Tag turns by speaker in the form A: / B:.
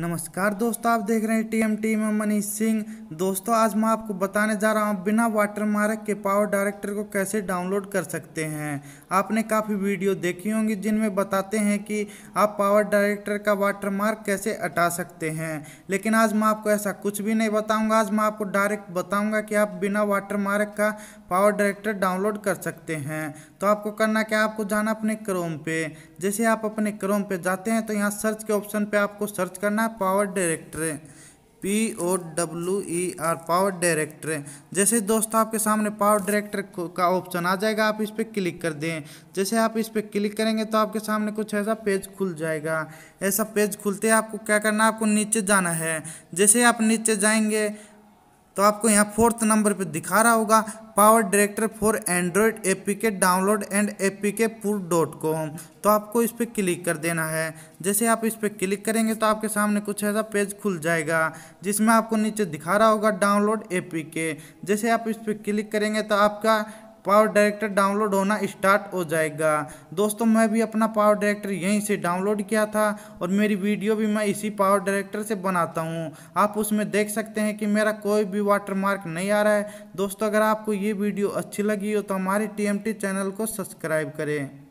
A: नमस्कार दोस्तों आप देख रहे हैं टीएम टीम में मनीष सिंह दोस्तों आज मैं आपको बताने जा रहा हूं बिना वाटर मार्क के पावर डायरेक्टर को कैसे डाउनलोड कर सकते हैं आपने काफ़ी वीडियो देखी होंगी जिनमें बताते हैं कि आप पावर डायरेक्टर का वाटर मार्क कैसे हटा सकते हैं लेकिन आज मैं आपको ऐसा कुछ भी नहीं बताऊँगा आज मैं आपको डायरेक्ट बताऊँगा कि आप बिना वाटर मार्क का पावर डायरेक्टर डाउनलोड कर सकते हैं तो आपको करना क्या आपको जाना अपने क्रोम पे जैसे आप अपने क्रोम पे जाते हैं तो यहाँ सर्च के ऑप्शन पर आपको सर्च करना हरियाणा power director P O W E R power director जैसे दोस्त आपके सामने पावर डायरेक्टर का ऑप्शन आ जाएगा आप इस पर क्लिक कर दें जैसे आप इस पर क्लिक करेंगे तो आपके सामने कुछ ऐसा पेज खुल जाएगा ऐसा पेज खुलते आपको क्या करना है आपको नीचे जाना है जैसे आप नीचे जाएंगे तो आपको यहाँ फोर्थ नंबर पे दिखा रहा होगा power director for android A P K download and A P K pure dot com तो आपको इस पर क्लिक कर देना है जैसे आप इस पर क्लिक करेंगे तो आपके सामने कुछ ऐसा पेज खुल जाएगा जिसमें आपको नीचे दिखा रहा होगा डाउनलोड ए पी के जैसे आप इस पर क्लिक करेंगे तो आपका पावर डायरेक्टर डाउनलोड होना स्टार्ट हो जाएगा दोस्तों मैं भी अपना पावर डायरेक्टर यहीं से डाउनलोड किया था और मेरी वीडियो भी मैं इसी पावर डायरेक्टर से बनाता हूँ आप उसमें देख सकते हैं कि मेरा कोई भी वाटर मार्क नहीं आ रहा है दोस्तों अगर आपको ये वीडियो अच्छी लगी हो तो हमारे टी चैनल को सब्सक्राइब करें